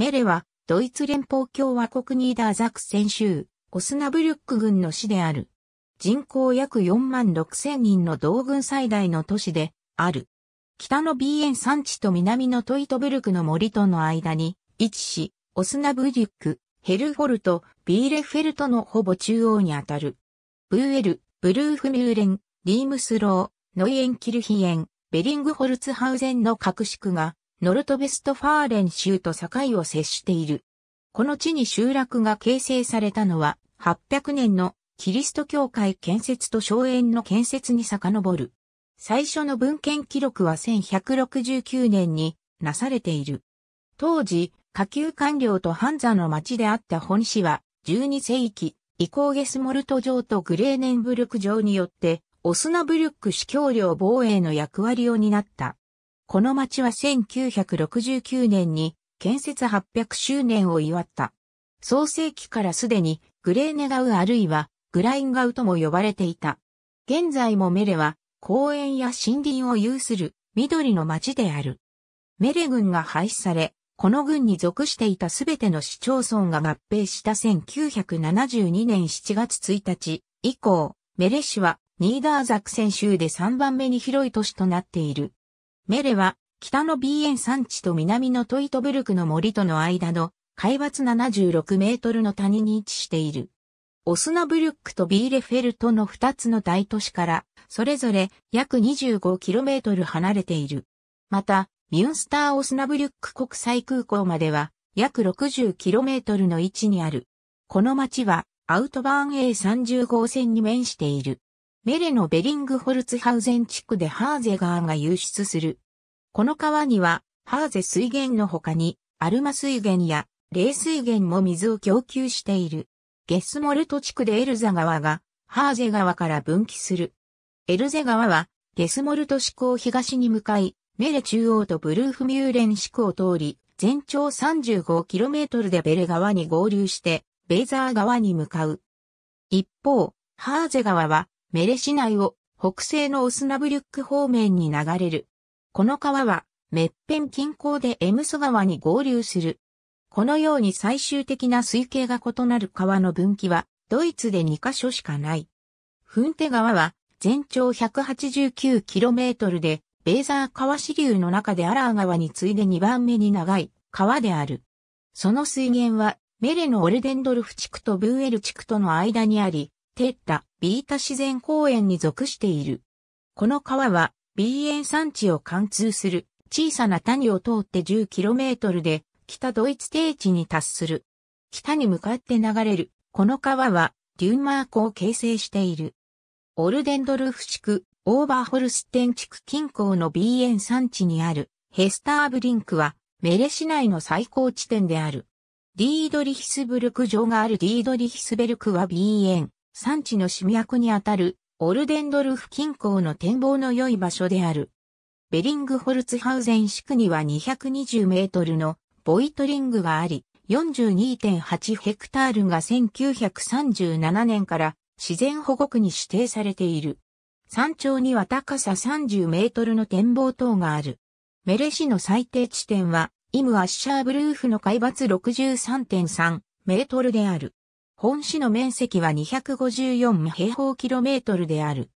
メレは、ドイツ連邦共和国ニーダーザクセン州、オスナブリュック軍の市である。人口約4万6千人の同軍最大の都市で、ある。北のビーエン山地と南のトイトブルクの森との間に位置し、オスナブリュック、ヘルフォルト、ビーレフェルトのほぼ中央にあたる。ブーエル、ブルーフミューレン、リームスロー、ノイエンキルヒエン、ベリングホルツハウゼンの各宿がノルトベストファーレン州と境を接している。この地に集落が形成されたのは、800年のキリスト教会建設と荘園の建設に遡る。最初の文献記録は1169年になされている。当時、下級官僚とハンザの町であった本市は、12世紀、イコーゲスモルト城とグレーネンブルク城によって、オスナブルック司教領防衛の役割を担った。この町は1969年に建設800周年を祝った。創世期からすでにグレーネガウあるいはグラインガウとも呼ばれていた。現在もメレは公園や森林を有する緑の町である。メレ軍が廃止され、この軍に属していたすべての市町村が合併した1972年7月1日以降、メレ市はニーダーザクセン州で3番目に広い都市となっている。メレは、北のビーエン山地と南のトイトブルクの森との間の海抜76メートルの谷に位置している。オスナブルックとビーレフェルトの2つの大都市から、それぞれ約 25km 離れている。また、ミュンスターオスナブルック国際空港までは約 60km の位置にある。この町はアウトバーン A30 号線に面している。メレのベリングホルツハウゼン地区でハーゼ川が流出する。この川には、ハーゼ水源の他に、アルマ水源や、冷水源も水を供給している。ゲスモルト地区でエルザ川が、ハーゼ川から分岐する。エルゼ川は、ゲスモルト市港東に向かい、メレ中央とブルーフミューレン市区を通り、全長 35km でベレ川に合流して、ベーザー川に向かう。一方、ハーゼ川は、メレ市内を北西のオスナブリュック方面に流れる。この川は、メッペン近郊でエムソ川に合流する。このように最終的な水系が異なる川の分岐は、ドイツで2カ所しかない。フンテ川は、全長 189km で、ベーザー川支流の中でアラー川に次いで2番目に長い川である。その水源は、メレのオルデンドルフ地区とブーエル地区との間にあり、テッタ、ビータ自然公園に属している。この川は、ビーエン山地を貫通する小さな谷を通って 10km で、北ドイツ低地に達する。北に向かって流れる、この川は、デューマークを形成している。オルデンドルフ地区、オーバーホルステン地区近郊のビーエン山地にある、ヘスターブリンクは、メレ市内の最高地点である。ディードリヒスブルク城があるディードリヒスベルクは BN、産地の市脈にあたるオルデンドルフ近郊の展望の良い場所である。ベリングホルツハウゼン市区には220メートルのボイトリングがあり、42.8ヘクタールが1937年から自然保護区に指定されている。山頂には高さ30メートルの展望塔がある。メレ市の最低地点は、イム・アッシャーブルーフの海抜63.3メートルである。本市の面積は254平方キロメートルである。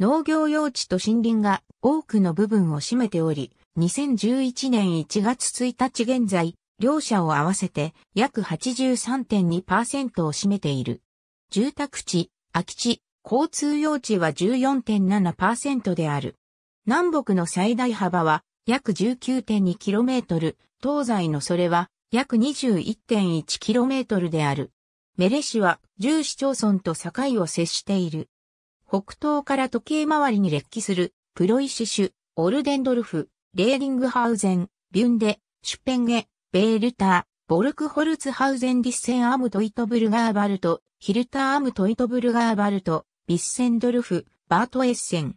農業用地と森林が多くの部分を占めており、2011年1月1日現在、両社を合わせて約83.2%を占めている。住宅地、空き地、交通用地は14.7%である。南北の最大幅は約 19.2km、東西のそれは約 21.1km である。メレ市は10市町村と境を接している。北東から時計回りに列記する、プロイシシュ、オルデンドルフ、レーリングハウゼン、ビュンデ、シュペンゲ、ベールター、ボルクホルツハウゼンディッセンアムトイトブルガーバルト、ヒルターアムトイトブルガーバルト、ビッセンドルフ、バートエッセン。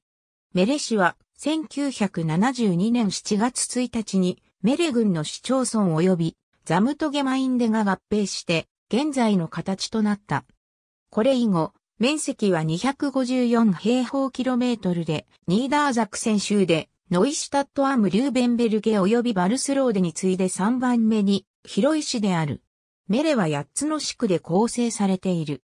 メレ市は1972年7月1日にメレ郡の市町村及びザムトゲマインデが合併して現在の形となった。これ以後、面積は254平方キロメートルで、ニーダーザクセン州で、ノイシュタットアム・リューベンベルゲ及びバルスローデに次いで3番目に広い市である。メレは8つの地区で構成されている。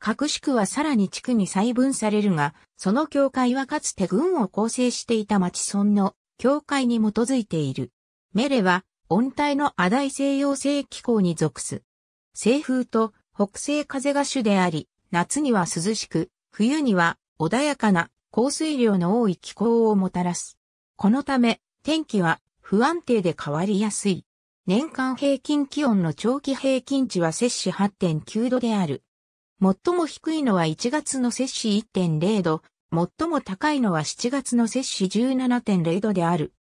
各地区はさらに地区に細分されるが、その境界はかつて軍を構成していた町村の境界に基づいている。メレは温帯のダ大西洋性気候に属す。西風と北西風が主であり、夏には涼しく、冬には穏やかな降水量の多い気候をもたらす。このため、天気は不安定で変わりやすい。年間平均気温の長期平均値は摂氏8.9度である。最も低いのは1月の摂氏1.0度、最も高いのは7月の摂氏17.0度である。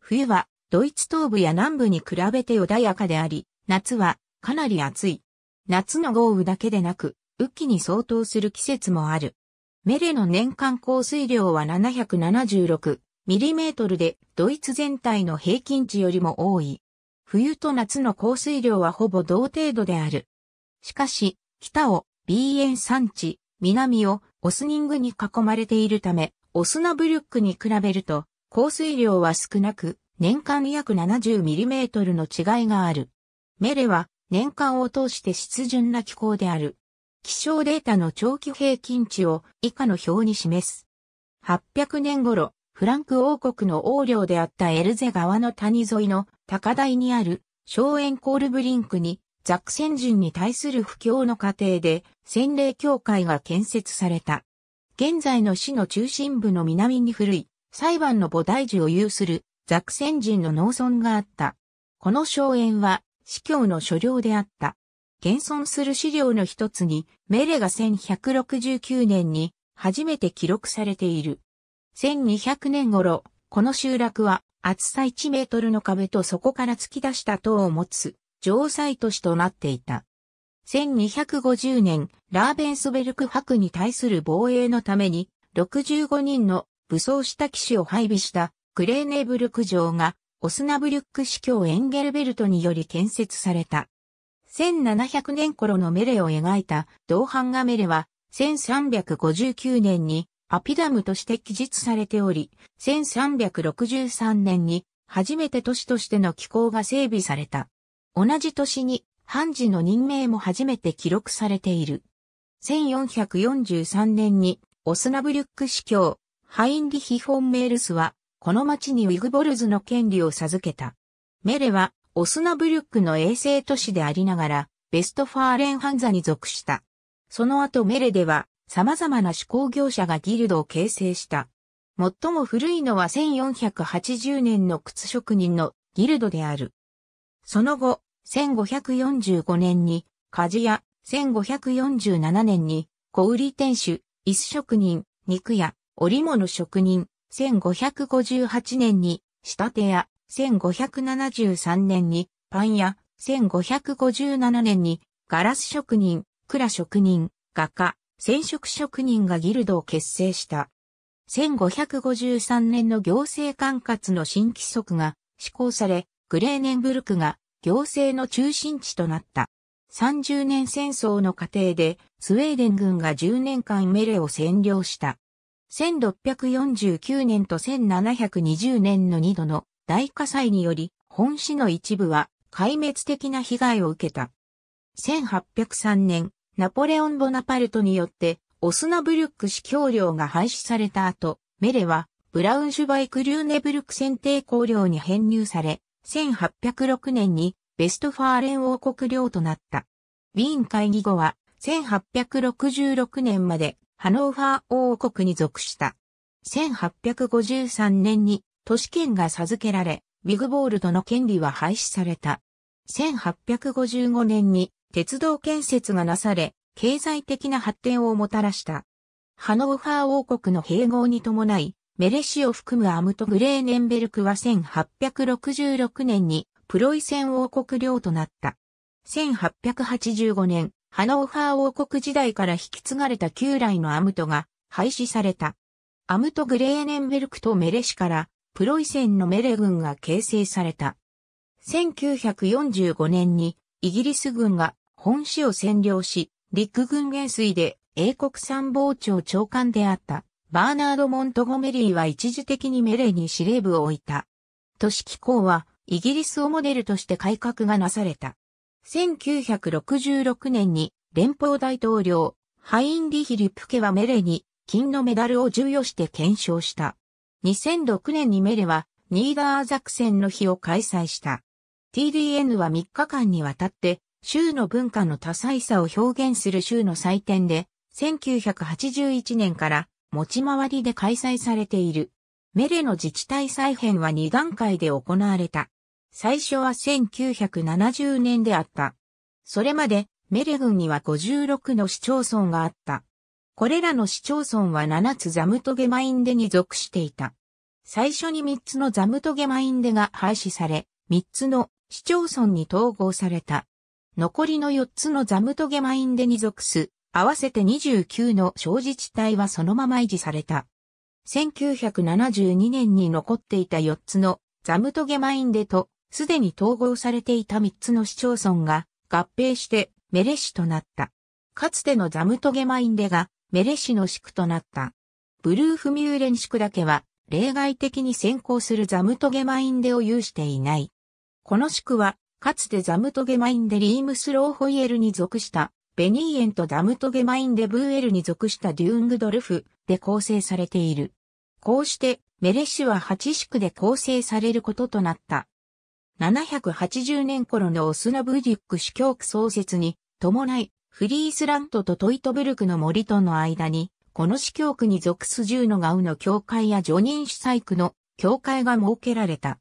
冬はドイツ東部や南部に比べて穏やかであり、夏はかなり暑い。夏の豪雨だけでなく、雨季に相当する季節もある。メレの年間降水量は776ミリメートルで、ドイツ全体の平均値よりも多い。冬と夏の降水量はほぼ同程度である。しかし、北をビーエン山地、南をオスニングに囲まれているため、オスナブリュックに比べると、降水量は少なく、年間約7 0トルの違いがある。メレは年間を通して湿潤な気候である。気象データの長期平均値を以下の表に示す。800年頃、フランク王国の王領であったエルゼ川の谷沿いの高台にある荘園コールブリンクにザクセン人に対する不況の過程で洗礼教会が建設された。現在の市の中心部の南に古い裁判の母大寺を有するザクセン人の農村があった。この荘園は司教の所領であった。現存する資料の一つに、メレが1169年に初めて記録されている。1200年頃、この集落は厚さ1メートルの壁とそこから突き出した塔を持つ城塞都市となっていた。1250年、ラーベンソベルク博に対する防衛のために、65人の武装した騎士を配備したクレーネブルク城がオスナブリュック司教エンゲルベルトにより建設された。1700年頃のメレを描いた銅版画メレは、1359年にアピダムとして記述されており、1363年に初めて都市としての機構が整備された。同じ年に、判事の任命も初めて記録されている。1443年に、オスナブリュック司教、ハインリヒ・フォン・メールスは、この町にウィグボルズの権利を授けた。メレは、オスナブリュックの衛星都市でありながら、ベストファーレンハンザに属した。その後メレでは、様々な手工業者がギルドを形成した。最も古いのは1480年の靴職人のギルドである。その後、1545年に、鍛冶屋、1547年に、小売店主、椅子職人、肉屋、織物職人、1558年に仕立て屋、1573年にパン屋、1557年にガラス職人、蔵職人、画家、染色職人がギルドを結成した。1553年の行政管轄の新規則が施行され、グレーネンブルクが行政の中心地となった。30年戦争の過程でスウェーデン軍が10年間メレを占領した。1649年と1720年の2度の大火災により、本市の一部は壊滅的な被害を受けた。1803年、ナポレオン・ボナパルトによって、オスナブルック市教領が廃止された後、メレは、ブラウンシュバイク・リューネブルク選定公領に編入され、1806年にベストファーレン王国領となった。ウィーン会議後は、1866年までハノーファー王国に属した。1853年に都市圏が授けられ、ウィグボールドの権利は廃止された。1855年に鉄道建設がなされ、経済的な発展をもたらした。ハノーファー王国の併合に伴い、メレシを含むアムト・グレーネンベルクは1866年にプロイセン王国領となった。1885年、ハノーファー王国時代から引き継がれた旧来のアムトが廃止された。アムト・グレーネンベルクとメレ市からプロイセンのメレ軍が形成された。1945年にイギリス軍が本市を占領し、陸軍元帥で英国参謀長長官であったバーナード・モントゴメリーは一時的にメレに司令部を置いた。都市機構はイギリスをモデルとして改革がなされた。1966年に連邦大統領、ハインリヒ・リプケはメレに金のメダルを授与して検証した。2006年にメレはニーダー作戦の日を開催した。TDN は3日間にわたって州の文化の多彩さを表現する州の祭典で1981年から持ち回りで開催されている。メレの自治体再編は2段階で行われた。最初は1970年であった。それまでメレ郡には56の市町村があった。これらの市町村は7つザムトゲマインデに属していた。最初に3つのザムトゲマインデが廃止され、3つの市町村に統合された。残りの4つのザムトゲマインデに属す、合わせて29の小自治体はそのまま維持された。1972年に残っていた4つのザムトゲマインデとすでに統合されていた3つの市町村が合併してメレ市となった。かつてのザムトゲマインデがメレ市の市区となった。ブルーフミューレン市区だけは例外的に先行するザムトゲマインデを有していない。この市区はかつてザムトゲマインデリームスローホイエルに属したベニーエンとザムトゲマインデブーエルに属したデューングドルフで構成されている。こうしてメレ市は8地区で構成されることとなった。780年頃のオスナブディック司教区創設に伴い、フリースラントとトイトブルクの森との間に、この司教区に属す10のガウの教会や常任主催区の教会が設けられた。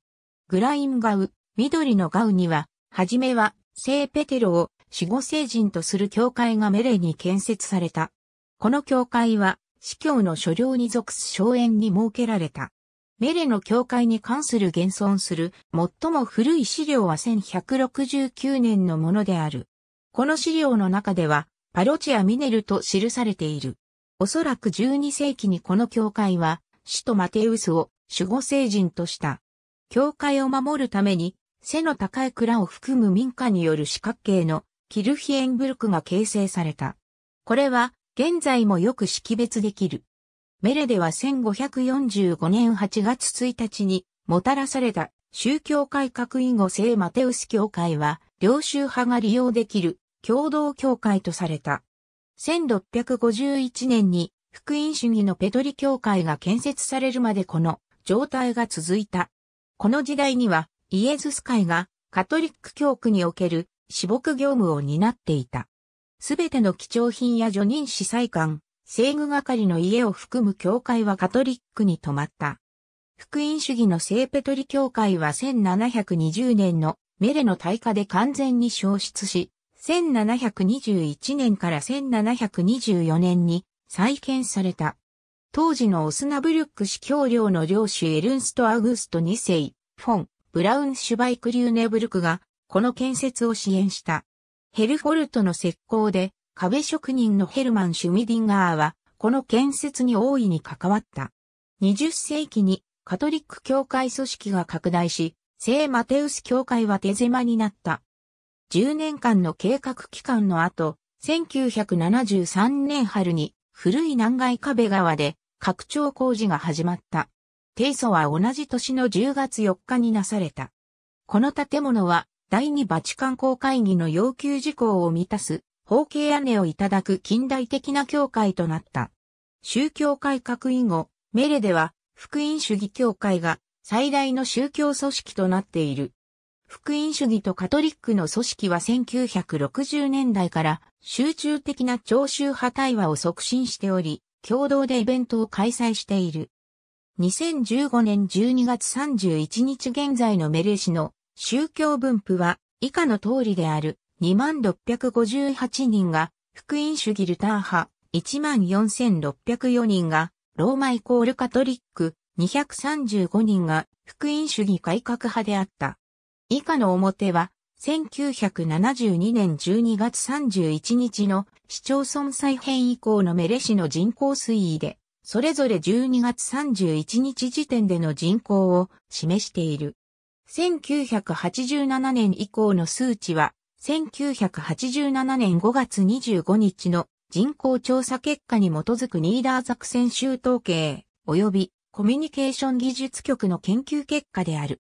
グラインガウ、緑のガウには、はじめは、聖ペテロを死後聖人とする教会がメレに建設された。この教会は、司教の所領に属す荘園に設けられた。メレの教会に関する現存する最も古い資料は1169年のものである。この資料の中では、パロチア・ミネルと記されている。おそらく12世紀にこの教会は、首都マテウスを守護聖人とした。教会を守るために、背の高い蔵を含む民家による四角形のキルヒエンブルクが形成された。これは現在もよく識別できる。メレデは1545年8月1日にもたらされた宗教改革以後聖マテウス教会は領収派が利用できる共同教会とされた。1651年に福音主義のペトリ教会が建設されるまでこの状態が続いた。この時代にはイエズス会がカトリック教区における私牧業務を担っていた。すべての貴重品や助任司祭官、制具係の家を含む教会はカトリックに止まった。福音主義の聖ペトリ教会は1720年のメレの大火で完全に消失し、1721年から1724年に再建された。当時のオスナブルック司教領の領主エルンスト・アグスト2世、フォン、ブラウン・シュバイク・リューネブルクが、この建設を支援した。ヘルフォルトの石膏で、壁職人のヘルマン・シュミディンガーは、この建設に大いに関わった。20世紀にカトリック教会組織が拡大し、聖マテウス教会は手狭になった。10年間の計画期間の後、1973年春に古い南外壁川で拡張工事が始まった。提訴は同じ年の10月4日になされた。この建物は第2バチカン公会議の要求事項を満たす方形屋根をいただく近代的な教会となった。宗教改革以後、メレでは福音主義教会が最大の宗教組織となっている。福音主義とカトリックの組織は1960年代から集中的な聴衆派対話を促進しており、共同でイベントを開催している。2015年12月31日現在のメレ市の宗教分布は以下の通りである。2658人が福音主ギルター派、14604人がローマイコールカトリック、235人が福音主義改革派であった。以下の表は、1972年12月31日の市町村再編以降のメレ市の人口推移で、それぞれ12月31日時点での人口を示している。1987年以降の数値は1987年5月25日の人口調査結果に基づくニーダーザクセン州統計及びコミュニケーション技術局の研究結果である。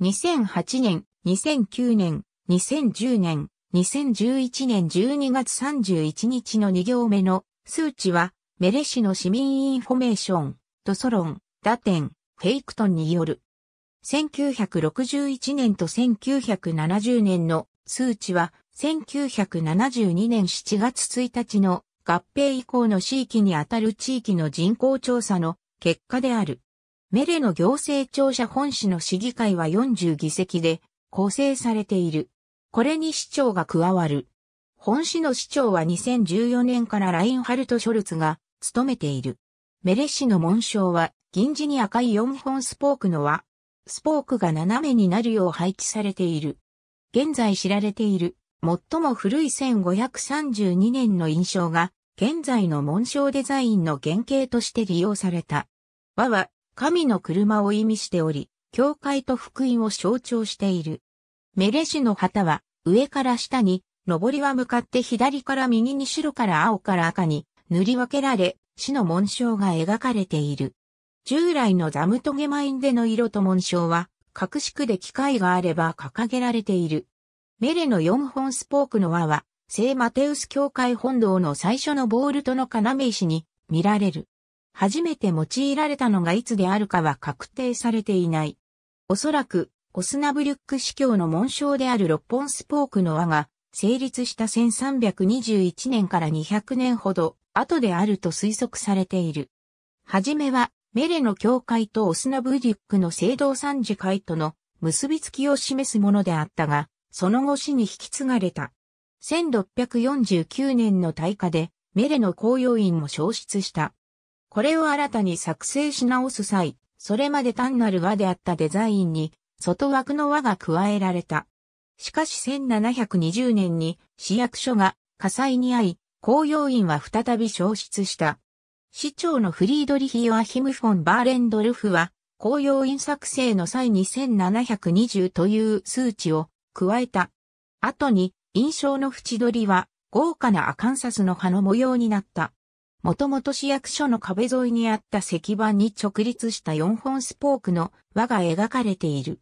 2008年、2009年、2010年、2011年12月31日の2行目の数値はメレ市の市民インフォメーション、ド・ソロン、ダテン、フェイクトンによる1961年と1970年の数値は1972年7月1日の合併以降の地域にあたる地域の人口調査の結果である。メレの行政庁舎本市の市議会は40議席で構成されている。これに市長が加わる。本市の市長は2014年からラインハルト・ショルツが務めている。メレ市の紋章は銀地に赤い4本スポークの輪。スポークが斜めになるよう配置されている。現在知られている最も古い1532年の印象が現在の紋章デザインの原型として利用された。和は神の車を意味しており、教会と福音を象徴している。メレシの旗は上から下に、上りは向かって左から右に白から青から赤に塗り分けられ、死の紋章が描かれている。従来のザムトゲマインでの色と紋章は格式で機械があれば掲げられている。メレの4本スポークの輪は、聖マテウス教会本堂の最初のボールトの要石に見られる。初めて用いられたのがいつであるかは確定されていない。おそらく、オスナブリュック司教の紋章である6本スポークの輪が、成立した1321年から200年ほど後であると推測されている。はじめはメレの教会とオスナブーディックの聖堂三次会との結びつきを示すものであったが、その後死に引き継がれた。1649年の大火で、メレの公用院も消失した。これを新たに作成し直す際、それまで単なる和であったデザインに、外枠の和が加えられた。しかし1720年に市役所が火災に遭い、公用院は再び消失した。市長のフリードリヒ・ヨアヒム・フォン・バーレンドルフは、公用院作成の際に1720という数値を加えた。後に、印象の縁取りは、豪華なアカンサスの葉の模様になった。もともと市役所の壁沿いにあった石板に直立した4本スポークの輪が描かれている。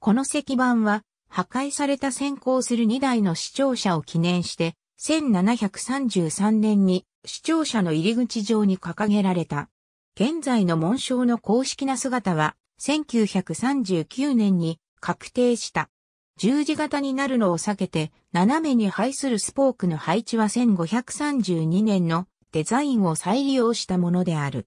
この石板は、破壊された先行する2台の視聴者を記念して1733年に市庁舎の入り口上に掲げられた。現在の紋章の公式な姿は1939年に確定した。十字型になるのを避けて斜めに配するスポークの配置は1532年のデザインを再利用したものである。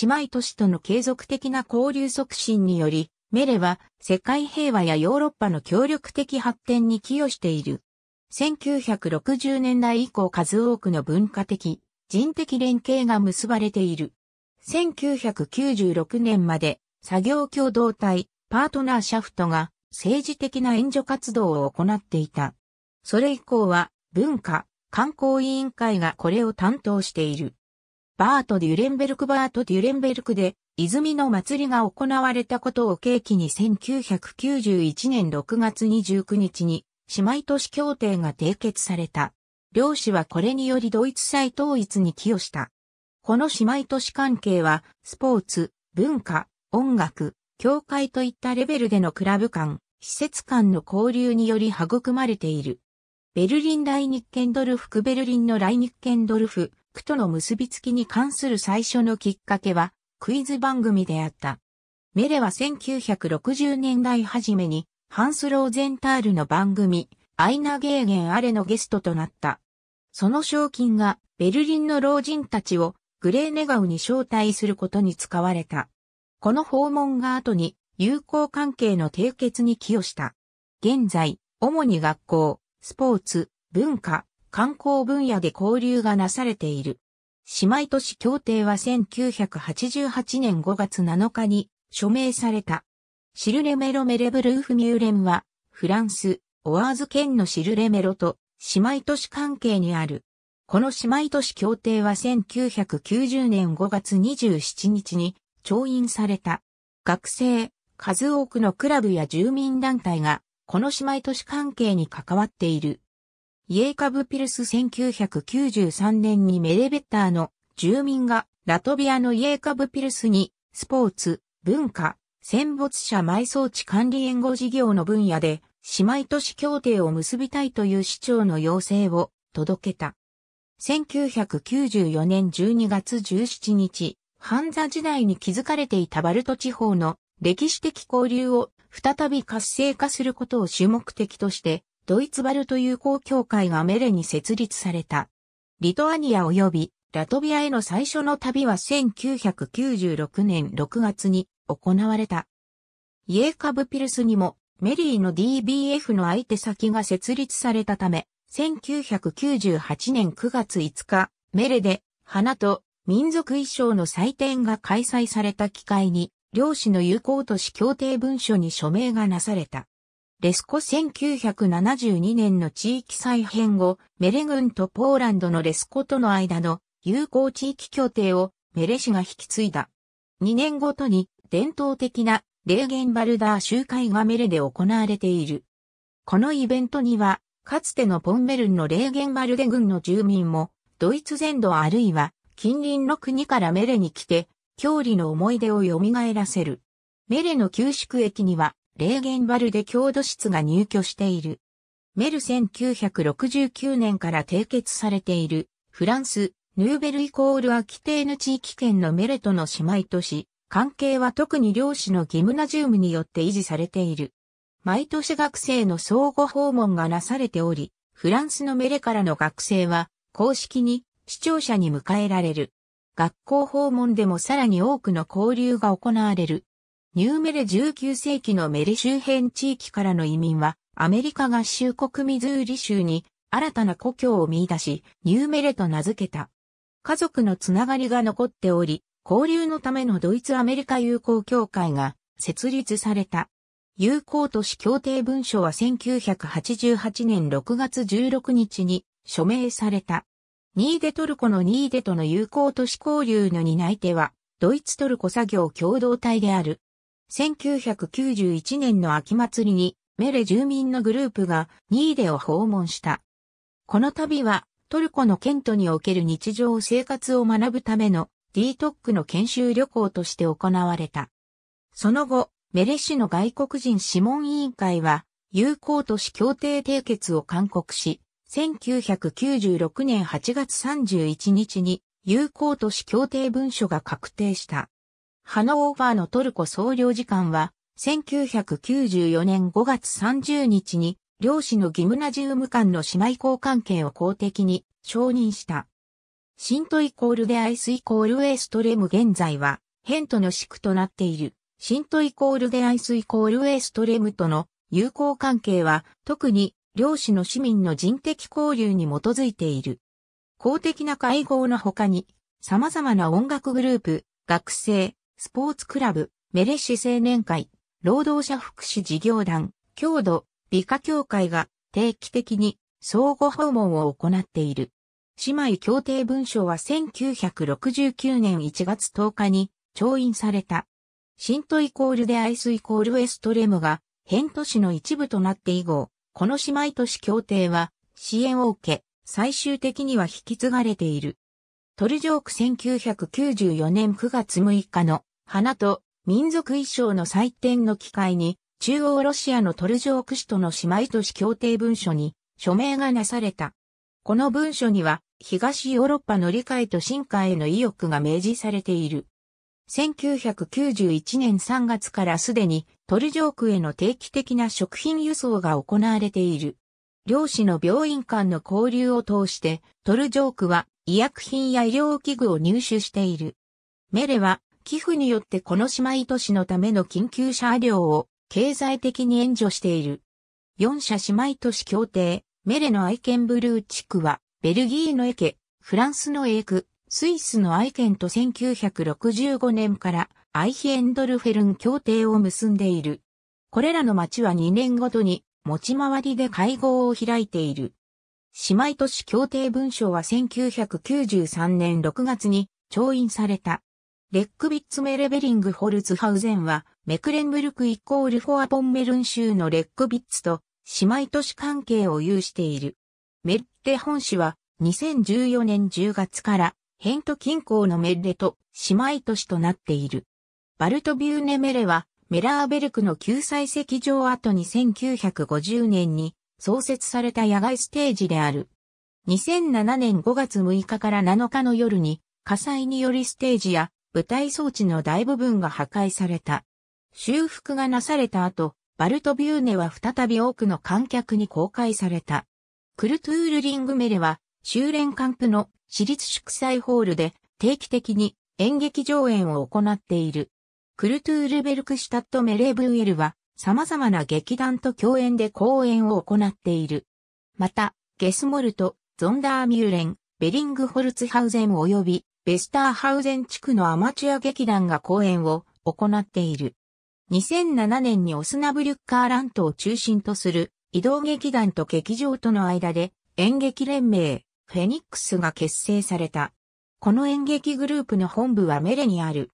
姉妹都市との継続的な交流促進により、メレは世界平和やヨーロッパの協力的発展に寄与している。1960年代以降数多くの文化的、人的連携が結ばれている。1996年まで作業共同体、パートナーシャフトが政治的な援助活動を行っていた。それ以降は文化、観光委員会がこれを担当している。バート・デュレンベルクバート・デュレンベルクで泉の祭りが行われたことを契機に1991年6月29日に姉妹都市協定が締結された。両氏はこれによりドイツ再統一に寄与した。この姉妹都市関係は、スポーツ、文化、音楽、教会といったレベルでのクラブ間、施設間の交流により育まれている。ベルリン・ライニッケンドルフ・クベルリンのライニッケンドルフ、区との結びつきに関する最初のきっかけは、クイズ番組であった。メレは1960年代初めに、ハンス・ローゼンタールの番組、アイナ・ゲーゲン・アレのゲストとなった。その賞金がベルリンの老人たちをグレーネガウに招待することに使われた。この訪問が後に友好関係の締結に寄与した。現在、主に学校、スポーツ、文化、観光分野で交流がなされている。姉妹都市協定は1988年5月7日に署名された。シルレメロメレブルーフミューレンは、フランス、オアーズ県のシルレメロと姉妹都市関係にある。この姉妹都市協定は1990年5月27日に調印された。学生、数多くのクラブや住民団体が、この姉妹都市関係に関わっている。イエーカブピルス1993年にメレベッターの住民がラトビアのイエーカブピルスにスポーツ、文化、戦没者埋葬地管理援護事業の分野で姉妹都市協定を結びたいという市長の要請を届けた。1994年12月17日、ハンザ時代に築かれていたバルト地方の歴史的交流を再び活性化することを主目的として、ドイツバルト友好協会がメレに設立された。リトアニア及びラトビアへの最初の旅は1996年6月に行われた。イエーカブピルスにもメリーの DBF の相手先が設立されたため、1998年9月5日、メレで花と民族衣装の祭典が開催された機会に、両氏の友好都市協定文書に署名がなされた。レスコ1972年の地域再編後、メレ軍とポーランドのレスコとの間の友好地域協定をメレ氏が引き継いだ。2年ごとに伝統的なレーゲンバルダー集会がメレで行われている。このイベントには、かつてのポンメルンのレーゲンバルデ軍の住民も、ドイツ全土あるいは近隣の国からメレに来て、郷里の思い出を蘇らせる。メレの旧宿駅には、レーゲンバルデ郷土室が入居している。メル1969年から締結されている、フランス、ヌーベルイコールアキテーヌ地域圏のメレとの姉妹都市、関係は特に漁師のギムナジウムによって維持されている。毎年学生の相互訪問がなされており、フランスのメレからの学生は公式に視聴者に迎えられる。学校訪問でもさらに多くの交流が行われる。ニューメレ19世紀のメレ周辺地域からの移民は、アメリカ合衆国ミズーリ州に新たな故郷を見出し、ニューメレと名付けた。家族のつながりが残っており、交流のためのドイツアメリカ友好協会が設立された。友好都市協定文書は1988年6月16日に署名された。ニーデトルコのニーデとの友好都市交流の担い手は、ドイツトルコ作業共同体である。1991年の秋祭りに、メレ住民のグループがニーデを訪問した。この度は、トルコのケントにおける日常生活を学ぶための d t o k の研修旅行として行われた。その後、メレ氏の外国人諮問委員会は、友好都市協定締結を勧告し、1996年8月31日に友好都市協定文書が確定した。ハノーバーのトルコ総領事館は、1994年5月30日に、両師のギムナジウム間の姉妹校関係を公的に承認した。シントイコールでアイスイコールエストレム現在は、ヘントの宿となっている。シントイコールでアイスイコールエストレムとの友好関係は、特に、漁師の市民の人的交流に基づいている。公的な会合の他に、様々な音楽グループ、学生、スポーツクラブ、メレッシ青年会、労働者福祉事業団、郷土、美化協会が定期的に相互訪問を行っている。姉妹協定文書は1969年1月10日に調印された。シントイコールでアイスイコールエストレムが、変都市の一部となって以後、この姉妹都市協定は支援を受け、最終的には引き継がれている。トルジョーク1994年9月6日の花と民族衣装の祭典の機会に、中央ロシアのトルジョーク市との姉妹都市協定文書に署名がなされた。この文書には、東ヨーロッパの理解と進化への意欲が明示されている。1991年3月からすでにトルジョークへの定期的な食品輸送が行われている。漁師の病院間の交流を通してトルジョークは医薬品や医療器具を入手している。メレは寄付によってこの姉妹都市のための緊急車両を経済的に援助している。4社姉妹都市協定、メレの愛犬ブルー地区はベルギーのエケ、フランスのエーク、スイスのアイケンと1965年からアイヒエンドルフェルン協定を結んでいる。これらの町は2年ごとに持ち回りで会合を開いている。姉妹都市協定文書は1993年6月に調印された。レックビッツメレベリングホルツハウゼンはメクレンブルクイコールフォアポンメルン州のレックビッツと姉妹都市関係を有している。メッレ本市は2014年10月からヘント近郊のメッレと姉妹都市となっている。バルトビューネメレはメラーベルクの救済席場後に1950年に創設された野外ステージである。2007年5月6日から7日の夜に火災によりステージや舞台装置の大部分が破壊された。修復がなされた後、バルトビューネは再び多くの観客に公開された。クルトゥールリングメレは、修練カンプの私立祝祭ホールで定期的に演劇上演を行っている。クルトゥールベルクシュタットメレーブーエルは、様々な劇団と共演で公演を行っている。また、ゲスモルト、ゾンダーミューレン、ベリングホルツハウゼン及び、ベスターハウゼン地区のアマチュア劇団が公演を行っている。2007年にオスナブリュッカーラントを中心とする移動劇団と劇場との間で演劇連盟、フェニックスが結成された。この演劇グループの本部はメレにある。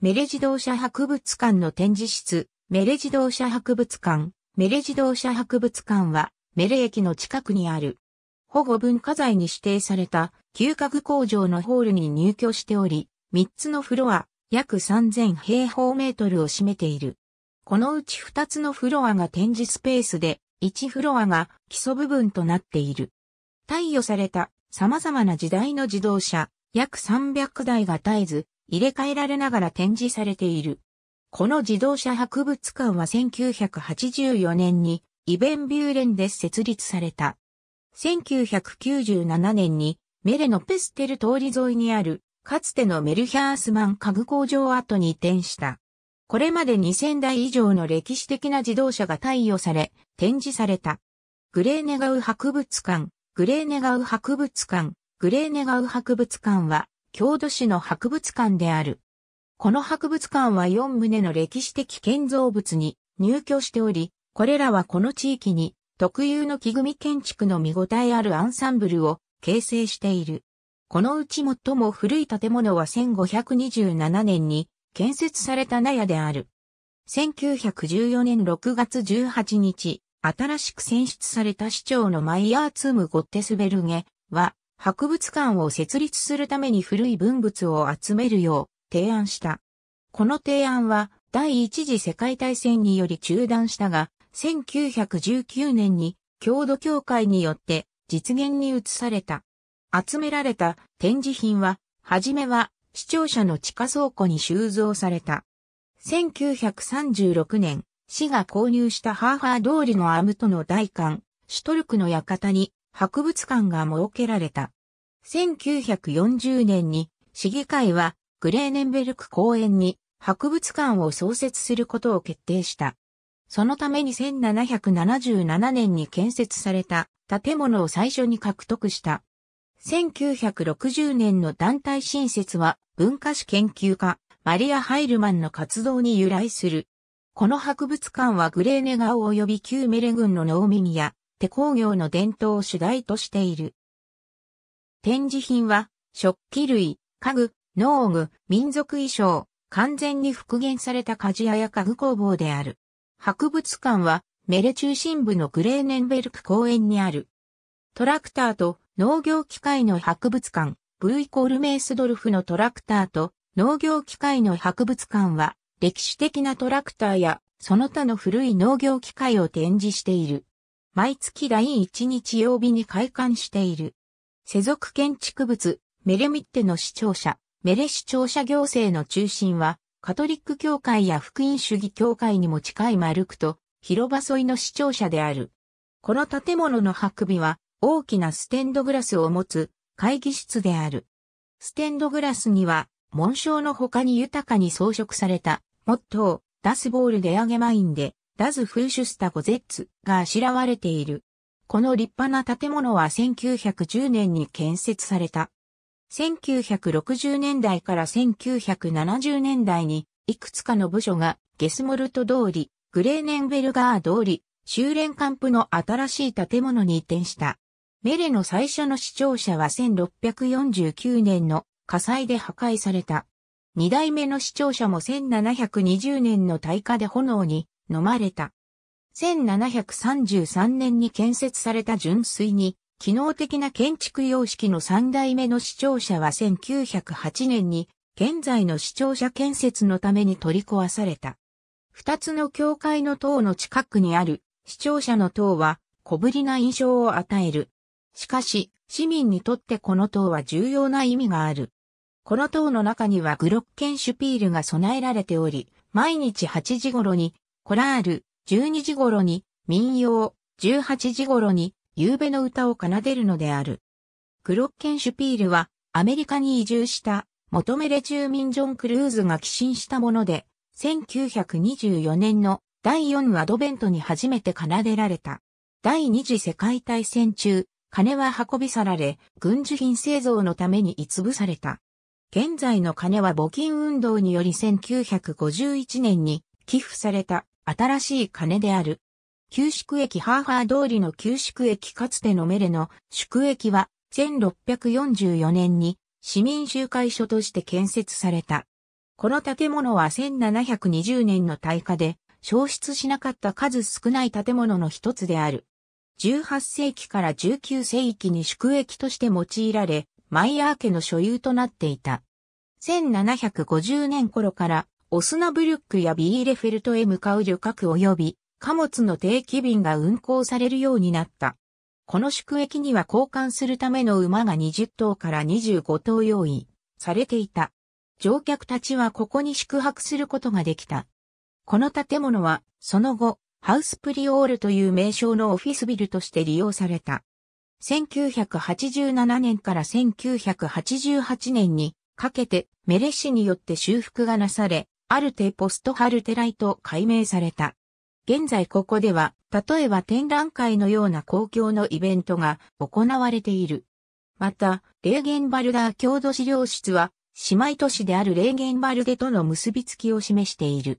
メレ自動車博物館の展示室、メレ自動車博物館、メレ自動車博物館は、メレ駅の近くにある。保護文化財に指定された、旧家具工場のホールに入居しており、3つのフロア、約3000平方メートルを占めている。このうち2つのフロアが展示スペースで、1フロアが基礎部分となっている。貸与された様々な時代の自動車、約300台が絶えず入れ替えられながら展示されている。この自動車博物館は1984年にイベンビューレンで設立された。1997年にメレのペステル通り沿いにあるかつてのメルヒャースマン家具工場跡に移転した。これまで2000台以上の歴史的な自動車が貸与され、展示された。グレーネガウ博物館、グレーネガウ博物館、グレーネガウ博物館は、郷土市の博物館である。この博物館は4棟の歴史的建造物に入居しており、これらはこの地域に特有の木組建築の見応えあるアンサンブルを形成している。このうち最も古い建物は1527年に建設された納屋である。1914年6月18日、新しく選出された市長のマイヤーツーム・ゴッテスベルゲは、博物館を設立するために古い文物を集めるよう提案した。この提案は第一次世界大戦により中断したが、1919年に郷土協会によって実現に移された。集められた展示品は、はじめは市庁舎の地下倉庫に収蔵された。1936年、市が購入したハーハー通りのアムトの大館、シュトルクの館に博物館が設けられた。1940年に市議会はグレーネンベルク公園に博物館を創設することを決定した。そのために1777年に建設された建物を最初に獲得した1960年の団体新設は文化史研究家マリア・ハイルマンの活動に由来する。この博物館はグレーネ川及び旧メレ軍の農民や手工業の伝統を主題としている。展示品は食器類、家具、農具、民族衣装、完全に復元された鍛冶屋や家具工房である。博物館はメレ中心部のグレーネンベルク公園にある。トラクターと農業機械の博物館、ブイコールメイスドルフのトラクターと農業機械の博物館は歴史的なトラクターやその他の古い農業機械を展示している。毎月第1日曜日に開館している。世俗建築物、メレミッテの視聴者、メレ視聴者行政の中心は、カトリック教会や福音主義教会にも近いマルクと、広場沿いの視聴者である。この建物の白尾は、大きなステンドグラスを持つ会議室である。ステンドグラスには、紋章の他に豊かに装飾された、モットー、ダスボールでアゲマインで、ダズフーシュスタゴゼッツがあしらわれている。この立派な建物は1910年に建設された。1960年代から1970年代に、いくつかの部署が、ゲスモルト通り、グレーネンベルガー通り、修練カンプの新しい建物に移転した。メレの最初の視聴者は1649年の火災で破壊された。二代目の視聴者も1720年の大火で炎に飲まれた。1733年に建設された純粋に、機能的な建築様式の三代目の視聴者は1908年に、現在の視聴者建設のために取り壊された。二つの教会の塔の近くにある視聴者の塔は小ぶりな印象を与える。しかし、市民にとってこの塔は重要な意味がある。この塔の中にはグロッケンシュピールが備えられており、毎日8時頃にコラール、12時頃に民謡、18時頃に夕べの歌を奏でるのである。グロッケンシュピールはアメリカに移住した求めれ住民ジョン・クルーズが寄進したもので、1924年の第4アドベントに初めて奏でられた。第二次世界大戦中、金は運び去られ、軍需品製造のためにぶされた。現在の金は募金運動により1951年に寄付された新しい金である。旧宿駅ハーハー通りの旧宿駅かつてのメレの宿駅は1644年に市民集会所として建設された。この建物は1720年の大火で消失しなかった数少ない建物の一つである。18世紀から19世紀に宿駅として用いられ、マイヤー家の所有となっていた。1750年頃からオスナブルックやビーレフェルトへ向かう旅客及び貨物の定期便が運行されるようになった。この宿駅には交換するための馬が20頭から25頭用意されていた。乗客たちはここに宿泊することができた。この建物はその後ハウスプリオールという名称のオフィスビルとして利用された。1987年から1988年にかけてメレ氏によって修復がなされ、アルテポストハルテライと改名された。現在ここでは、例えば展覧会のような公共のイベントが行われている。また、レーゲンバルダー郷土資料室は、姉妹都市であるレーゲンバルデとの結びつきを示している。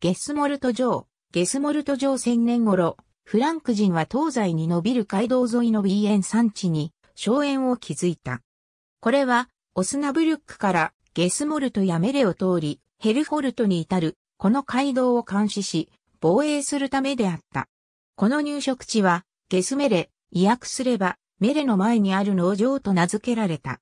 ゲスモルト城、ゲスモルト城千年頃、フランク人は東西に伸びる街道沿いの B ー産山地に荘園を築いた。これは、オスナブルックからゲスモルトやメレを通り、ヘルフォルトに至る、この街道を監視し、防衛するためであった。この入植地は、ゲスメレ、意訳すれば、メレの前にある農場と名付けられた。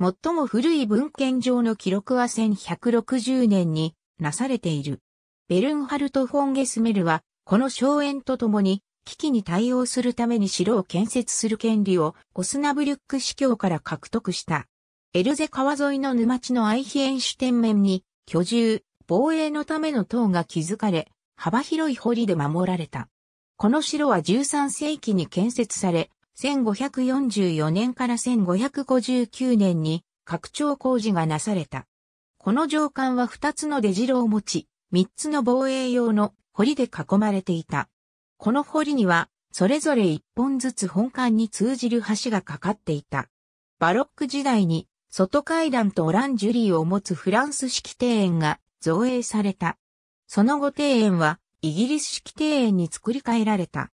最も古い文献上の記録は1160年になされている。ベルンハルト・フォンゲスメルは、この荘園とともに、危機に対応するために城を建設する権利をオスナブリュック司教から獲得した。エルゼ川沿いの沼地のアイヒエンシュテン面に居住、防衛のための塔が築かれ、幅広い堀で守られた。この城は13世紀に建設され、1544年から1559年に拡張工事がなされた。この上官は2つの出城を持ち、三つの防衛用の堀で囲まれていた。この堀には、それぞれ一本ずつ本館に通じる橋がかかっていた。バロック時代に、外階段とオランジュリーを持つフランス式庭園が造営された。その後庭園は、イギリス式庭園に作り変えられた。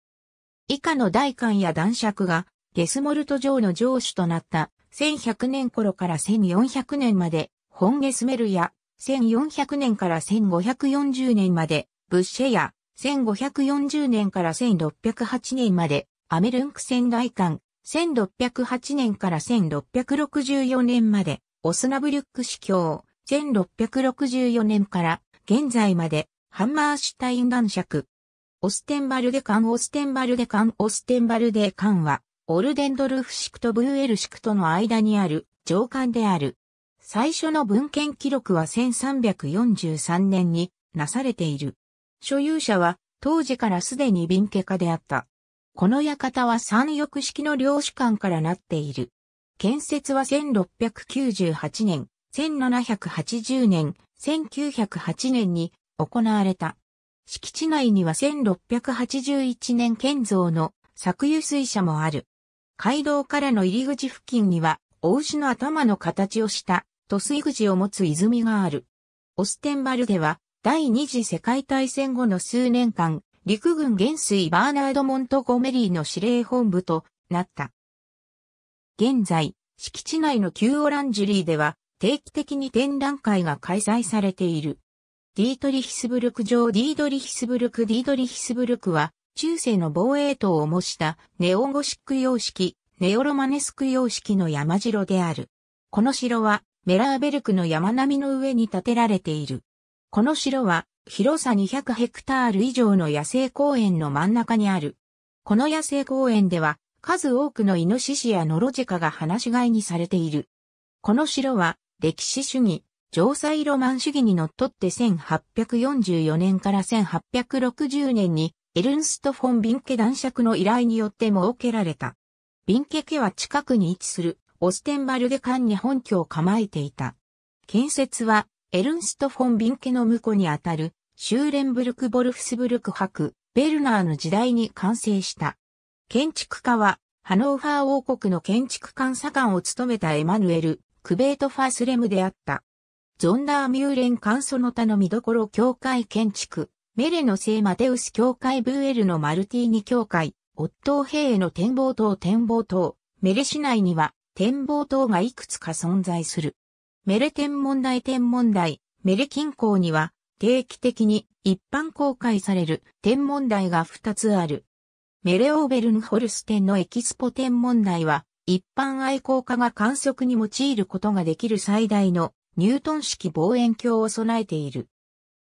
以下の大館や男爵が、ゲスモルト城の城主となった1100年頃から1400年まで、ホンゲスメルや1400年から1540年まで、ブッシェヤ、1540年から1608年まで、アメルンク仙台館、1608年から1664年まで、オスナブリュック司教、1664年から現在まで、ハンマーシュタイン男爵。オステンバルデカン、オステンバルデカン、オステンバルデカンは、オルデンドルフシクとブーエルシクとの間にある上官である。最初の文献記録は1343年になされている。所有者は当時からすでに貧家家であった。この館は三翼式の領主館からなっている。建設は1698年、1780年、1908年に行われた。敷地内には1681年建造の作油水車もある。街道からの入り口付近には、大牛の頭の形をした都水口を持つ泉がある。オステンバルでは、第二次世界大戦後の数年間、陸軍元帥バーナード・モントゴメリーの司令本部となった。現在、敷地内の旧オランジュリーでは、定期的に展覧会が開催されている。ディートリヒスブルク城ディードリヒスブルクディードリヒスブルクは、中世の防衛塔を模したネオゴシック様式、ネオロマネスク様式の山城である。この城はメラーベルクの山並みの上に建てられている。この城は広さ200ヘクタール以上の野生公園の真ん中にある。この野生公園では数多くのイノシシやノロジカが放し飼いにされている。この城は歴史主義、城塞ロマン主義にのっとって1844年から1860年にエルンスト・フォン・ビンケ男爵の依頼によって設けられた。ビンケ家は近くに位置するオステンバルデ館に本拠を構えていた。建設は、エルンスト・フォン・ビンケの婿にあたる、シューレンブルク・ボルフスブルク博、ベルナーの時代に完成した。建築家は、ハノーファー王国の建築監査官を務めたエマヌエル、クベート・ファスレムであった。ゾンダー・ミューレン簡素の他の見どころ教会建築、メレの聖マテウス教会ブーエルのマルティーニ教会、オットーヘイへの展望塔展望塔、メレ市内には展望塔がいくつか存在する。メレ天文台天文台、メレ近郊には定期的に一般公開される天文台が2つある。メレオーベルンホルステンのエキスポ天文台は一般愛好家が観測に用いることができる最大のニュートン式望遠鏡を備えている。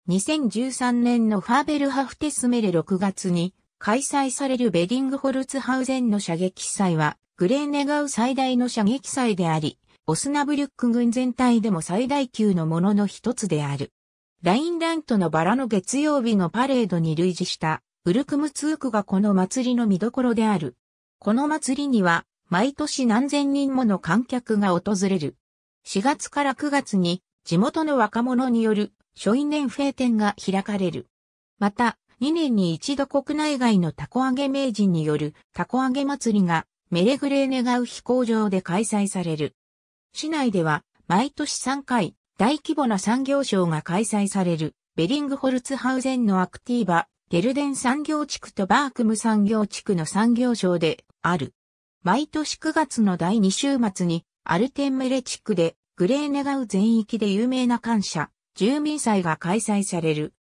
2013年のファーベルハフテスメレ6月に開催されるベディングホルツハウゼンの射撃祭はグレーネガウ最大の射撃祭であり、オスナブリュック軍全体でも最大級のものの一つである。ラインラントのバラの月曜日のパレードに類似したウルクムツークがこの祭りの見どころである。この祭りには毎年何千人もの観客が訪れる。4月から9月に地元の若者による初因年フェーが開かれる。また、2年に一度国内外のタコ揚げ名人によるタコ揚げ祭りがメレグレーネガウ飛行場で開催される。市内では毎年3回大規模な産業省が開催されるベリングホルツハウゼンのアクティーバ、ゲルデン産業地区とバークム産業地区の産業省である。毎年9月の第2週末にアルテンメレ地区でグレーネガウ全域で有名な感謝、住民祭が開催される。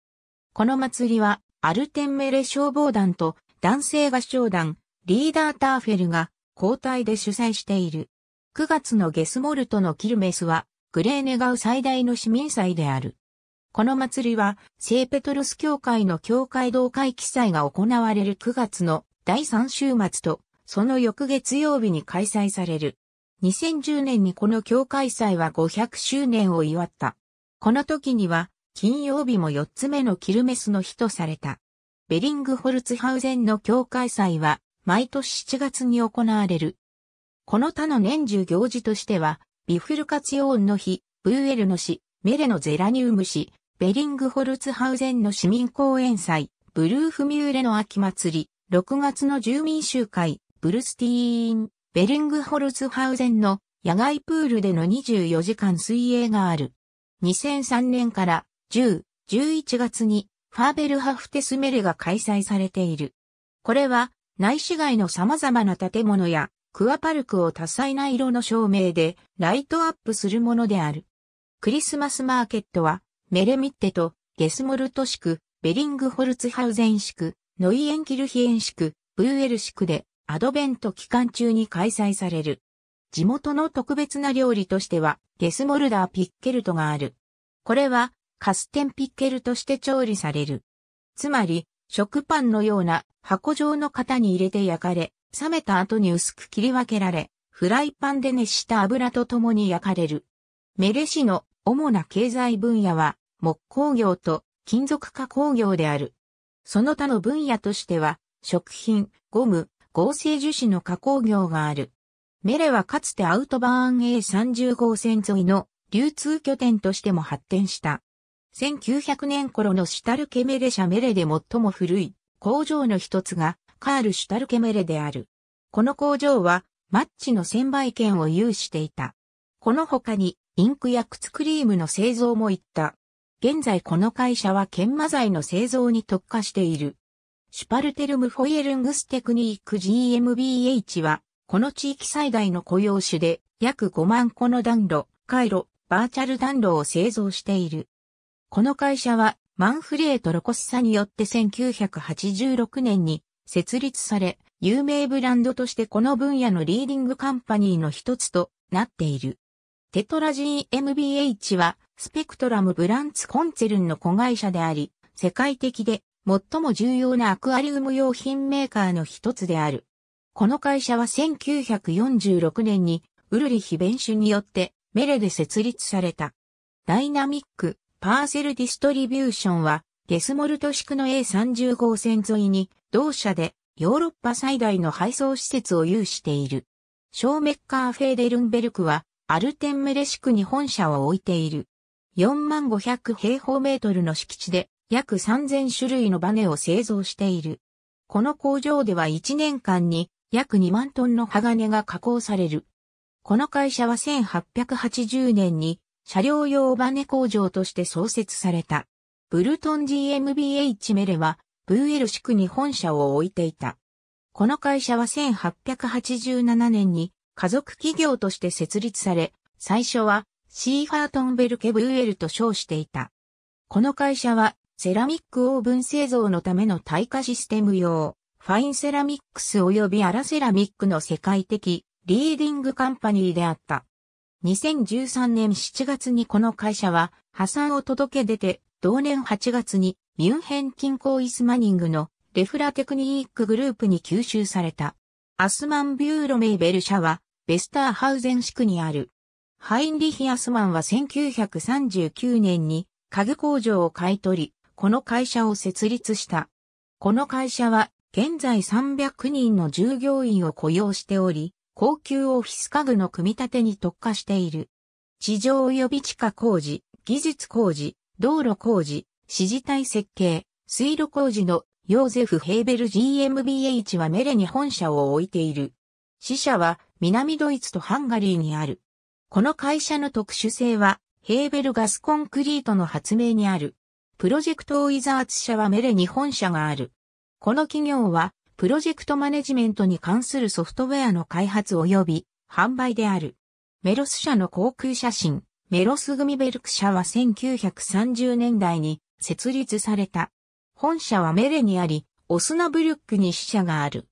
この祭りはアルテンメレ消防団と男性合唱団、リーダーターフェルが交代で主催している。9月のゲスモルトのキルメスは、グレーネガウ最大の市民祭である。この祭りは、聖ペトロス教会の教会同会記載が行われる9月の第3週末と、その翌月曜日に開催される。2010年にこの教会祭は500周年を祝った。この時には、金曜日も4つ目のキルメスの日とされた。ベリングホルツハウゼンの教会祭は、毎年7月に行われる。この他の年中行事としては、ビフルカツヨーンの日、ブーエルの市、メレのゼラニウム市、ベリングホルツハウゼンの市民公演祭、ブルーフミューレの秋祭り、6月の住民集会、ブルスティーン、ベリングホルツハウゼンの野外プールでの24時間水泳がある。2003年から10、11月にファーベルハフテスメレが開催されている。これは内市街の様々な建物やクアパルクを多彩な色の照明でライトアップするものである。クリスマスマーケットはメレミッテとゲスモルト市区、ベリングホルツハウゼン市区、ノイエンキルヒエン市区、ブーエル市区でアドベント期間中に開催される。地元の特別な料理としては、ゲスモルダーピッケルトがある。これは、カステンピッケルとして調理される。つまり、食パンのような箱状の型に入れて焼かれ、冷めた後に薄く切り分けられ、フライパンで熱した油と共に焼かれる。メレ市の主な経済分野は木工業と金属加工業である。その他の分野としては食品、ゴム、合成樹脂の加工業がある。メレはかつてアウトバーン a 3号線沿いの流通拠点としても発展した。1900年頃のシュタルケメレ社メレで最も古い工場の一つがカール・シュタルケメレである。この工場はマッチの専売権を有していた。この他にインクや靴クリームの製造もいった。現在この会社は研磨剤の製造に特化している。シュパルテルムフォイエルングステクニーク GmbH は、この地域最大の雇用種で、約5万個の暖炉、回路、バーチャル暖炉を製造している。この会社はマンフレート・ロコッサによって1986年に設立され、有名ブランドとしてこの分野のリーディングカンパニーの一つとなっている。テトラ GmbH はスペクトラムブランツコンツェルンの子会社であり、世界的で最も重要なアクアリウム用品メーカーの一つである。この会社は1946年にウルリヒ・ベンシュによってメレで設立された。ダイナミック、パーセルディストリビューションは、デスモルト宿の A30 号線沿いに、同社でヨーロッパ最大の配送施設を有している。ショーメッカーフェーデルンベルクは、アルテンメレシクに本社を置いている。4500平方メートルの敷地で、約3000種類のバネを製造している。この工場では1年間に約2万トンの鋼が加工される。この会社は1880年に車両用バネ工場として創設された。ブルトン GmbH メレは、ブーエルシ区に本社を置いていた。この会社は1887年に家族企業として設立され、最初はシーファートンベルケブーエルと称していた。この会社はセラミックオーブン製造のための耐火システム用、ファインセラミックス及びアラセラミックの世界的リーディングカンパニーであった。2013年7月にこの会社は破産を届け出て、同年8月にミュンヘン近郊イスマニングのレフラテクニークグループに吸収された。アスマンビューロメイベル社はベスターハウゼン市区にある。ハインリヒ・アスマンは1939年に家具工場を買い取り、この会社を設立した。この会社は現在300人の従業員を雇用しており、高級オフィス家具の組み立てに特化している。地上及び地下工事、技術工事、道路工事、指示体設計、水路工事のヨーゼフ・ヘーベル GmbH はメレに本社を置いている。支社は南ドイツとハンガリーにある。この会社の特殊性はヘーベルガスコンクリートの発明にある。プロジェクトウィザーツ社はメレに本社がある。この企業はプロジェクトマネジメントに関するソフトウェアの開発及び販売である。メロス社の航空写真、メロスグミベルク社は1930年代に設立された。本社はメレにあり、オスナブルックに支社がある。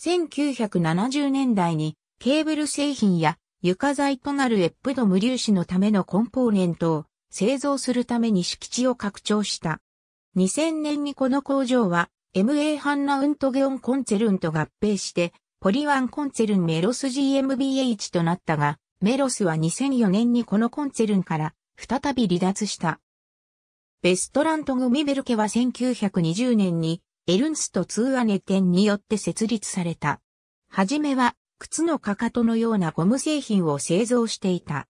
1970年代にケーブル製品や床材となるエップド無粒子のためのコンポーネントを製造するために敷地を拡張した。2000年にこの工場は MA ハンナウントゲオンコンツェルンと合併して、ポリワンコンツェルンメロス GmbH となったが、メロスは2004年にこのコンツェルンから再び離脱した。ベストラントグミベルケは1920年にエルンスト・ツーアネ店によって設立された。はじめは靴のかかとのようなゴム製品を製造していた。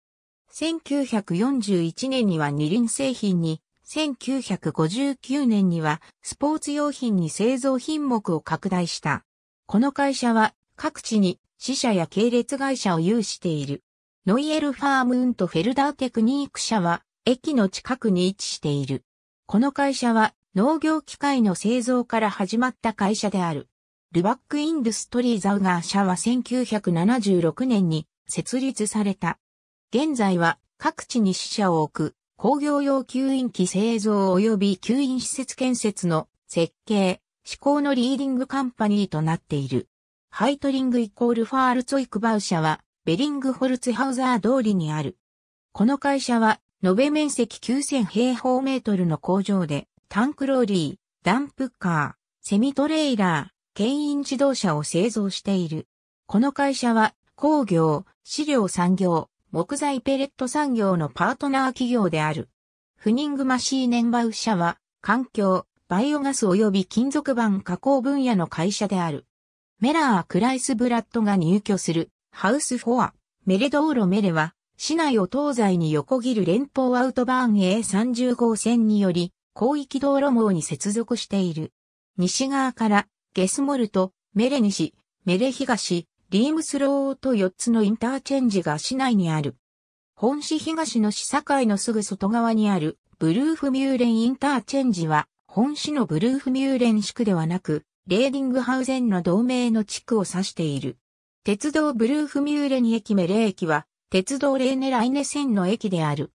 1941年には二輪製品に1959年にはスポーツ用品に製造品目を拡大した。この会社は各地に支社や系列会社を有している。ノイエルファームウントフェルダーテクニーク社は駅の近くに位置している。この会社は農業機械の製造から始まった会社である。ルバックインドストリーザウガー社は1976年に設立された。現在は各地に支社を置く工業用吸引機製造及び吸引施設建設の設計、施工のリーディングカンパニーとなっている。ハイトリングイコールファールツォイクバウ社は、ベリングホルツハウザー通りにある。この会社は、延べ面積9000平方メートルの工場で、タンクローリー、ダンプカー、セミトレーラー、牽引自動車を製造している。この会社は、工業、飼料産業、木材ペレット産業のパートナー企業である。フニングマシーネンバウ社は、環境、バイオガス及び金属板加工分野の会社である。メラー・クライスブラッドが入居する、ハウス・フォア、メレドーロ・メレは、市内を東西に横切る連邦アウトバーン A30 号線により、広域道路網に接続している。西側から、ゲスモルト、メレ西、メレ東、リームスローと4つのインターチェンジが市内にある。本市東の市境のすぐ外側にあるブルーフミューレンインターチェンジは本市のブルーフミューレン地区ではなくレーディングハウゼンの同盟の地区を指している。鉄道ブルーフミューレン駅メレ駅は鉄道レーネライネ線の駅である。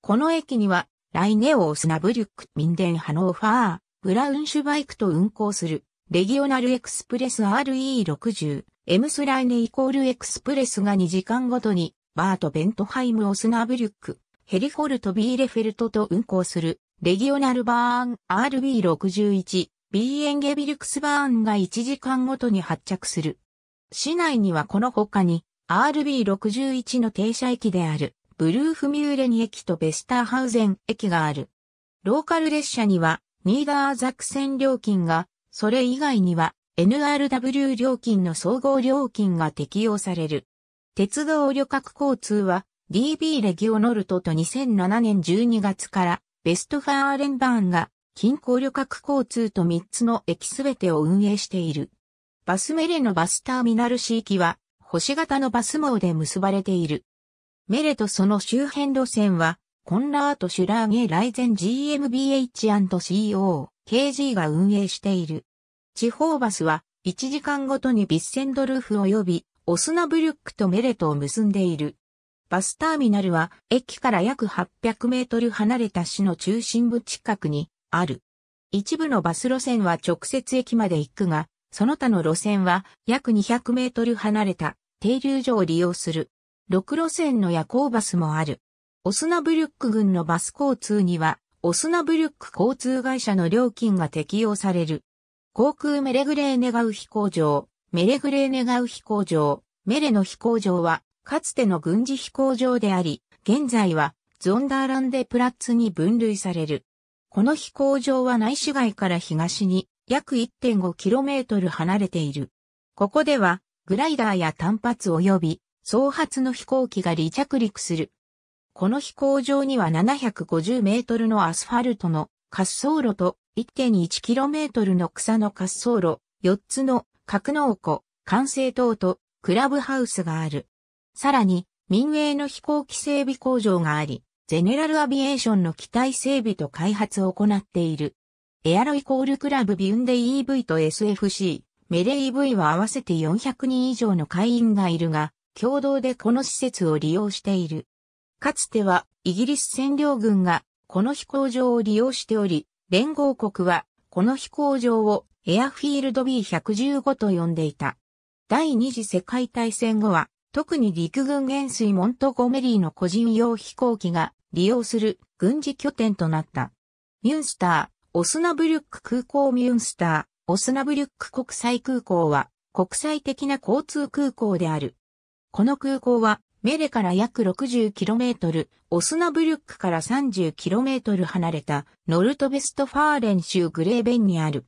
この駅にはライネオースナブリュック、ミンデンハノーファー、ブラウンシュバイクと運行するレギオナルエクスプレス RE60、エムスライネイコールエクスプレスが2時間ごとに、バート・ベントハイム・オスナブリュック、ヘリフォルト・ビーレフェルトと運行する、レギオナルバーン RB61、ビーエンゲビルクスバーンが1時間ごとに発着する。市内にはこの他に、RB61 の停車駅である、ブルーフミューレニ駅とベスターハウゼン駅がある。ローカル列車には、ニーダーザクセン料金がそれ以外には NRW 料金の総合料金が適用される。鉄道旅客交通は DB レギオノルトと2007年12月からベストファーレンバーンが近郊旅客交通と3つの駅すべてを運営している。バスメレのバスターミナル市域は星型のバス網で結ばれている。メレとその周辺路線はコンラート・シュラーゲ・ライゼン GmbH&CO、KG が運営している。地方バスは1時間ごとにビッセンドルフ及びオスナブリュックとメレトを結んでいる。バスターミナルは駅から約800メートル離れた市の中心部近くにある。一部のバス路線は直接駅まで行くが、その他の路線は約200メートル離れた停留所を利用する。6路線の夜行バスもある。オスナブリュック郡のバス交通には、オスナブリュック交通会社の料金が適用される。航空メレグレーネガウ飛行場、メレグレーネガウ飛行場、メレの飛行場は、かつての軍事飛行場であり、現在は、ゾンダーランデプラッツに分類される。この飛行場は内市街から東に約 1.5km 離れている。ここでは、グライダーや単発及び、総発の飛行機が離着陸する。この飛行場には750メートルのアスファルトの滑走路と 1.1km の草の滑走路、4つの格納庫、管制塔とクラブハウスがある。さらに、民営の飛行機整備工場があり、ゼネラルアビエーションの機体整備と開発を行っている。エアロイコールクラブビュンデ EV と SFC、メレ EV は合わせて400人以上の会員がいるが、共同でこの施設を利用している。かつては、イギリス占領軍が、この飛行場を利用しており、連合国は、この飛行場をエアフィールド B115 と呼んでいた。第二次世界大戦後は、特に陸軍元帥モントゴメリーの個人用飛行機が利用する軍事拠点となった。ミュンスター、オスナブルック空港ミュンスター、オスナブルック国際空港は国際的な交通空港である。この空港はメレから約 60km、オスナブリュックから 30km 離れたノルトベストファーレン州グレーベンにある。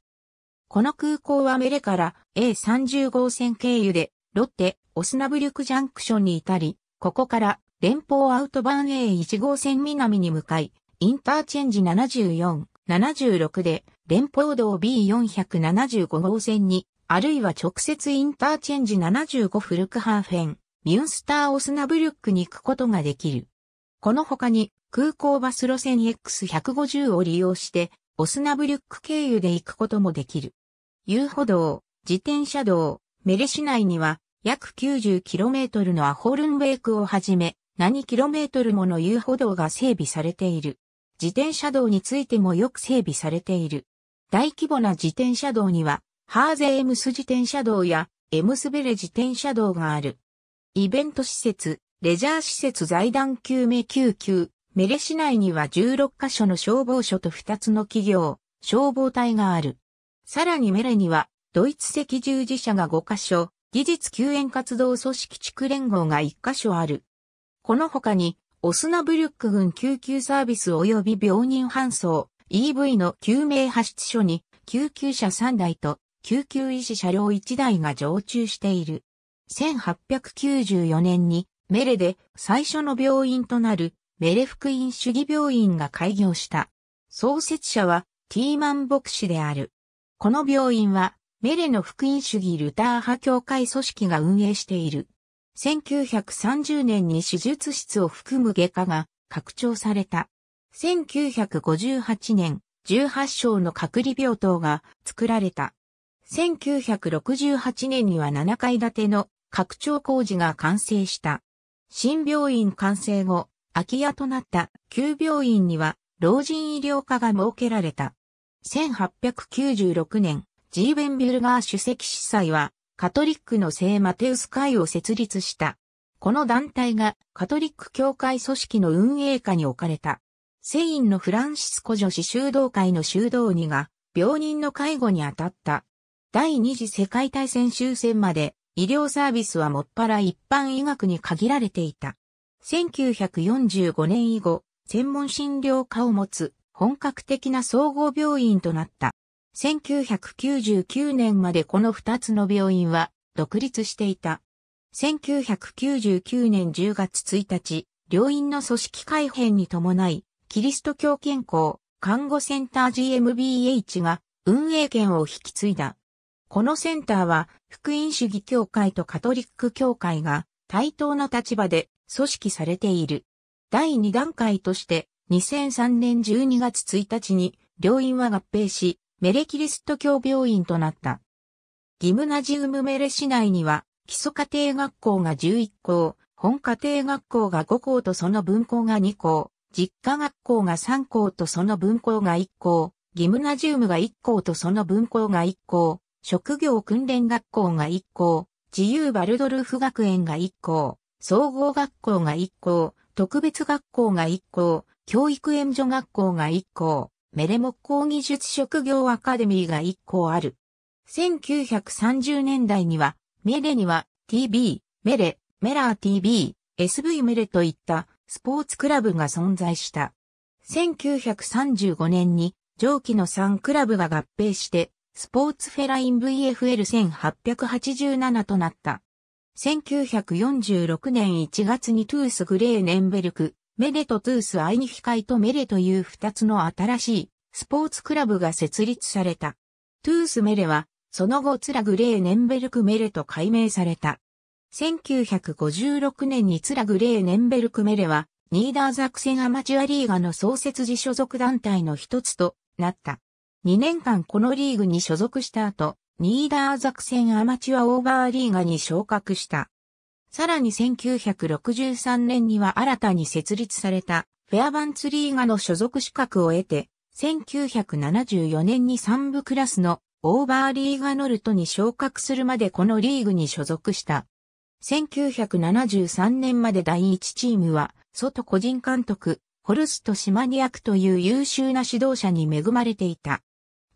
この空港はメレから A30 号線経由でロッテ、オスナブリュックジャンクションに至り、ここから連邦アウトバーン A1 号線南に向かい、インターチェンジ74、76で連邦道 B475 号線に、あるいは直接インターチェンジ75フルクハーフェン、ミュンスター・オスナブルックに行くことができる。この他に空港バス路線 X150 を利用してオスナブルック経由で行くこともできる。遊歩道、自転車道、メレ市内には約 90km のアホルンウェイクをはじめ何 km もの遊歩道が整備されている。自転車道についてもよく整備されている。大規模な自転車道には、ハーゼエムス自転車道やエムスベレ自転車道がある。イベント施設、レジャー施設財団救命救急、メレ市内には16カ所の消防署と2つの企業、消防隊がある。さらにメレには、ドイツ赤十字社が5カ所、技術救援活動組織地区連合が1カ所ある。この他に、オスナブリュック軍救急サービス及び病人搬送、EV の救命発出所に、救急車3台と、救急医師車両1台が常駐している。1894年にメレで最初の病院となるメレ福音主義病院が開業した。創設者はティーマン牧師である。この病院はメレの福音主義ルター派教会組織が運営している。1930年に手術室を含む外科が拡張された。1958年、18床の隔離病棟が作られた。1968年には7階建ての拡張工事が完成した。新病院完成後、空き家となった旧病院には老人医療科が設けられた。1896年、ジーベンビュルガー主席司祭は、カトリックの聖マテウス会を設立した。この団体がカトリック教会組織の運営下に置かれた。セインのフランシスコ女子修道会の修道2が病人の介護に当たった。第二次世界大戦終戦まで医療サービスはもっぱら一般医学に限られていた。1945年以後、専門診療科を持つ本格的な総合病院となった。1999年までこの2つの病院は独立していた。1999年10月1日、病院の組織改編に伴い、キリスト教健康看護センター GmbH が運営権を引き継いだ。このセンターは、福音主義教会とカトリック教会が対等な立場で組織されている。第2段階として、2003年12月1日に、両院は合併し、メレキリスト教病院となった。ギムナジウムメレ市内には、基礎家庭学校が11校、本家庭学校が5校とその分校が2校、実家学校が3校とその分校が1校、ギムナジウムが1校とその分校が1校、職業訓練学校が1校、自由バルドルフ学園が1校、総合学校が1校、特別学校が1校、教育援助学校が1校、メレ木工技術職業アカデミーが1校ある。1930年代には、メレには TB、メレ、メラー TB、SV メレといったスポーツクラブが存在した。1935年に上記の3クラブが合併してスポーツフェライン VFL1887 となった。1946年1月にトゥースグレーネンベルク、メレとトゥースアイニヒカイとメレという二つの新しいスポーツクラブが設立された。トゥースメレは、その後ツラグレーネンベルクメレと改名された。1956年にツラグレーネンベルクメレは、ニーダーザクセンアマチュアリーガの創設時所属団体の一つとなった。2年間このリーグに所属した後、ニーダーザクセンアマチュアオーバーリーガに昇格した。さらに1963年には新たに設立されたフェアバンツリーガの所属資格を得て、1974年に3部クラスのオーバーリーガノルトに昇格するまでこのリーグに所属した。1973年まで第一チームは、外個人監督、ホルスト・シマニアクという優秀な指導者に恵まれていた。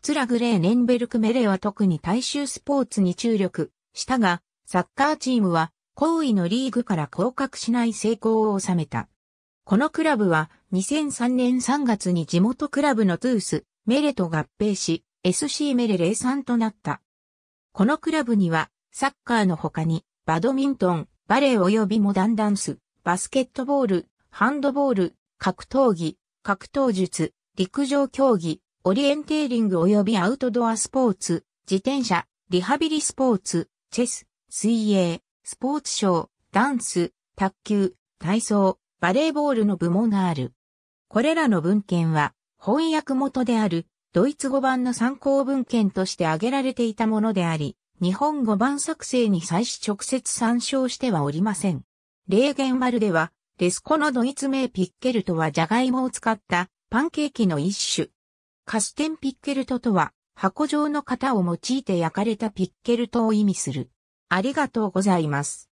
ツラグレーネンベルクメレは特に大衆スポーツに注力したが、サッカーチームは後位のリーグから降格しない成功を収めた。このクラブは2003年3月に地元クラブのトゥース、メレと合併し、SC メレ03となった。このクラブには、サッカーの他に、バドミントン、バレー及びモダンダンス、バスケットボール、ハンドボール、格闘技、格闘術、陸上競技、オリエンテーリング及びアウトドアスポーツ、自転車、リハビリスポーツ、チェス、水泳、スポーツショー、ダンス、卓球、体操、バレーボールの部門がある。これらの文献は翻訳元であるドイツ語版の参考文献として挙げられていたものであり、日本語版作成に際し直接参照してはおりません。ンバ丸では、レスコのドイツ名ピッケルとはジャガイモを使ったパンケーキの一種、カステンピッケルトとは、箱状の型を用いて焼かれたピッケルトを意味する。ありがとうございます。